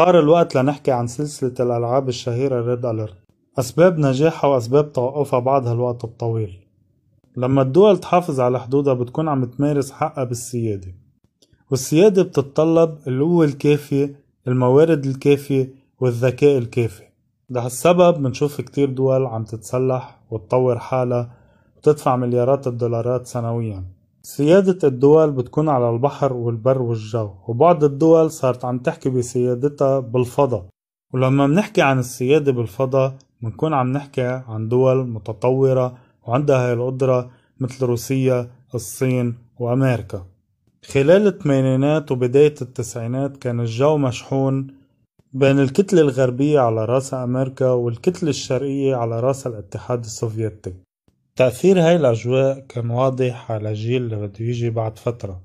صار الوقت لنحكي عن سلسلة الألعاب الشهيرة ريد أليرت أسباب نجاحها وأسباب توقفها بعد هالوقت الطويل لما الدول تحافظ على حدودها بتكون عم تمارس حقها بالسيادة والسيادة بتتطلب القوة الكافية الموارد الكافية والذكاء الكافي لهالسبب بنشوف كتير دول عم تتسلح وتطور حالها وتدفع مليارات الدولارات سنوياً سيادة الدول بتكون على البحر والبر والجو وبعض الدول صارت عم تحكي بسيادتها بالفضاء ولما منحكي عن السيادة بالفضاء بنكون عم نحكي عن دول متطورة وعندها هاي القدرة مثل روسيا الصين وأمريكا خلال الثمانينات وبداية التسعينات كان الجو مشحون بين الكتلة الغربية على رأس أمريكا والكتلة الشرقية على رأس الاتحاد السوفيتي تأثير هاي الأجواء كان واضح على الجيل اللي بده يجي بعد فترة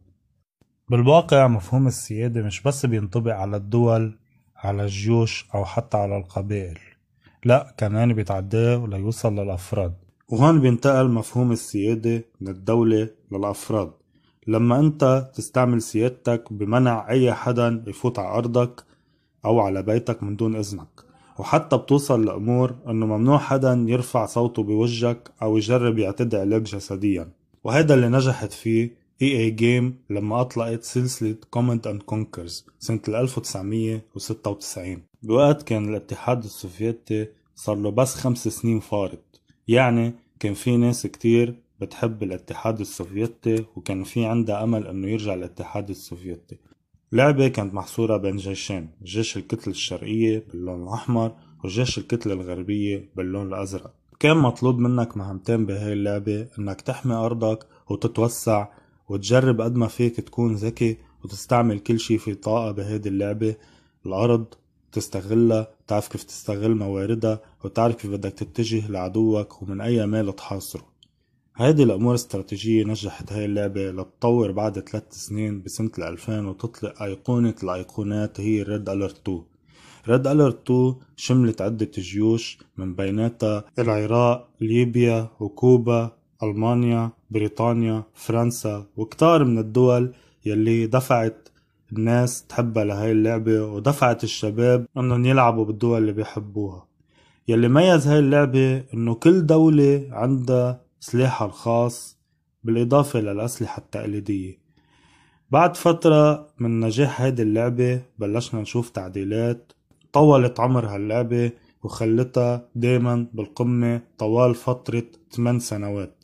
بالواقع مفهوم السيادة مش بس بينطبق على الدول على الجيوش أو حتى على القبائل لا كمان بيتعداه ليوصل للأفراد وهون بينتقل مفهوم السيادة من الدولة للأفراد لما أنت تستعمل سيادتك بمنع أي حدا يفوت على أرضك أو على بيتك من دون إذنك وحتى بتوصل لأمور أنه ممنوع حدا يرفع صوته بوجهك أو يجرب يعتدي عليك جسديا وهذا اللي نجحت فيه اي اي جيم لما أطلقت سلسلة كوماند اند كونكرز سنة 1996 بوقت كان الاتحاد السوفيتي صار له بس خمس سنين فارض يعني كان في ناس كتير بتحب الاتحاد السوفيتي وكان في عندها أمل أنه يرجع الاتحاد السوفيتي لعبة كانت محصورة بين جيشين جيش الكتلة الشرقية باللون الأحمر وجيش الكتلة الغربية باللون الأزرق كان مطلوب منك مهمتين بهاي اللعبة انك تحمي ارضك وتتوسع وتجرب قد ما فيك تكون ذكي وتستعمل كل شي في طاقة بهيدي اللعبة الأرض تستغلها تعرف كيف تستغل مواردها وتعرف كيف بدك تتجه لعدوك ومن أي مال تحاصره هيدي الأمور استراتيجية نجحت هاي اللعبة لتطور بعد ثلاث سنين بسنة 2000 وتطلق أيقونة الأيقونات هي ريد أليرت 2 ريد أليرت 2 شملت عدة جيوش من بيناتها العراق، ليبيا، وكوبا، ألمانيا، بريطانيا، فرنسا وكتار من الدول يلي دفعت الناس تحبها لهاي اللعبة ودفعت الشباب انهم يلعبوا بالدول اللي بيحبوها يلي ميز هاي اللعبة انه كل دولة عندها سلاحها الخاص بالإضافة للأسلحة التقليدية بعد فترة من نجاح هيدي اللعبة بلشنا نشوف تعديلات طولت عمر هاللعبة وخلتها دايما بالقمة طوال فترة 8 سنوات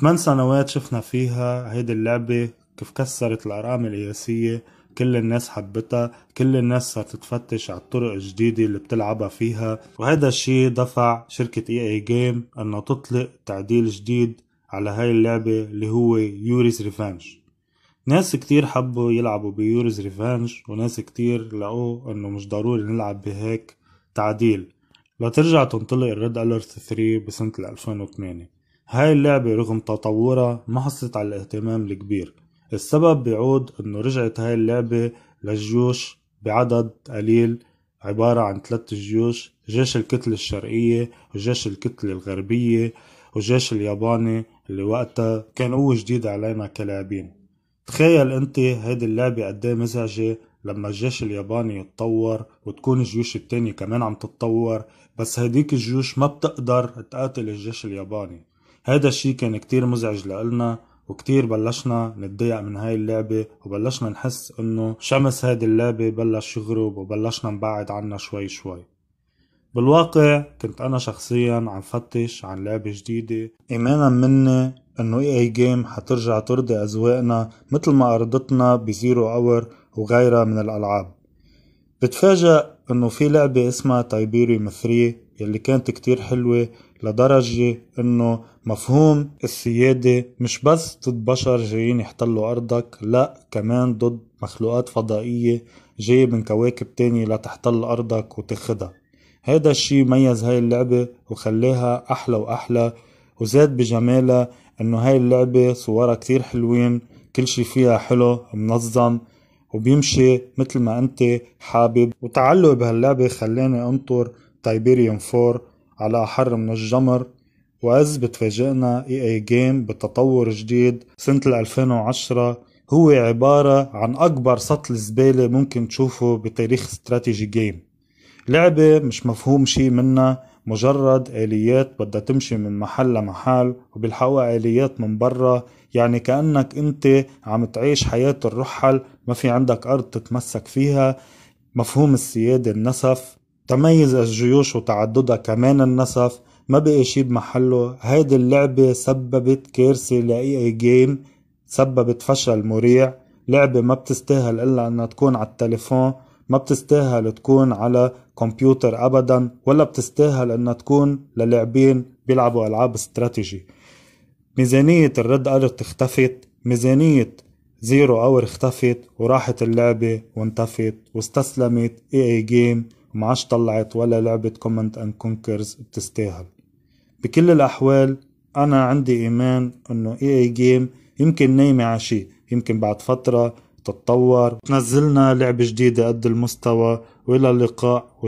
8 سنوات شفنا فيها هيدي اللعبة كيف كسرت الأرقام القياسية كل الناس حبتها كل الناس صارت تفتش على الطرق الجديدة اللي بتلعبها فيها وهذا الشيء دفع شركة اي اي جيم انه تطلق تعديل جديد على هاي اللعبة اللي هو يوريز ريفانج ناس كتير حبوا يلعبوا بيوريز ريفانج وناس كتير لقوا انه مش ضروري نلعب بهيك تعديل لترجع تنطلق الريد اليرت 3 بسنة 2008 هاي اللعبة رغم تطورها ما حصلت على الاهتمام الكبير السبب بيعود انه رجعت هاي اللعبة للجيوش بعدد قليل عبارة عن ثلاث جيوش جيش الكتلة الشرقية وجيش الكتلة الغربية وجيش الياباني اللي وقتها كان قوة جديدة علينا كلاعبين تخيل انت هيدي اللعبة قد إيه مزعجة لما الجيش الياباني يتطور وتكون الجيوش التانية كمان عم تتطور بس هديك الجيوش ما بتقدر تقاتل الجيش الياباني هذا الشي كان كتير مزعج لإلنا وكتير بلشنا نتضايق من هاي اللعبة وبلشنا نحس انه شمس هذه اللعبة بلش يغرب وبلشنا نبعد عنها شوي شوي بالواقع كنت انا شخصيا عم فتش عن لعبة جديدة ايمانا مني انه اي اي جيم حترجع ترضي ازواقنا مثل ما ارضتنا بزيرو اور وغيرها من الالعاب بتفاجأ انه في لعبة اسمها تايبيري 3 يلي كانت كتير حلوة لدرجة انه مفهوم السيادة مش بس ضد بشر جايين يحتلوا ارضك لا كمان ضد مخلوقات فضائية جاية من كواكب تانية لتحتل ارضك وتاخدها هيدا الشي ميز هاي اللعبة وخلاها احلى واحلى وزاد بجمالها انه هاي اللعبة صورها كتير حلوين كل شي فيها حلو منظم وبيمشي مثل ما انت حابب وتعلق بهاللعبة خلاني انطر تايبيريوم 4 على أحر من الجمر وإذ بتفاجئنا اي اي جيم بتطور جديد سنة 2010 هو عبارة عن أكبر سطل زبالة ممكن تشوفه بتاريخ استراتيجي جيم لعبة مش مفهوم شي منها مجرد آليات بدها تمشي من محل لمحل وبالحقها آليات من برا يعني كأنك أنت عم تعيش حياة الرحل ما في عندك أرض تتمسك فيها مفهوم السيادة النسف تميز الجيوش وتعددها كمان النسف ما بقي شي بمحله هيدي اللعبة سببت كارثة لأي جيم سببت فشل مريع لعبة ما بتستاهل إلا أنها تكون على التليفون ما بتستاهل تكون على كمبيوتر أبدا ولا بتستاهل أنها تكون للاعبين بيلعبوا ألعاب استراتيجي ميزانية الريد أرت اختفت ميزانية زيرو اور اختفت وراحت اللعبة وانتفت واستسلمت اي اي جيم وما عادش طلعت ولا لعبة كومنت اند كونكرز بتستاهل بكل الأحوال أنا عندي إيمان إنه إي إي جيم يمكن نايمة عشي يمكن بعد فترة تتطور تنزلنا لعبة جديدة قد المستوى وإلى اللقاء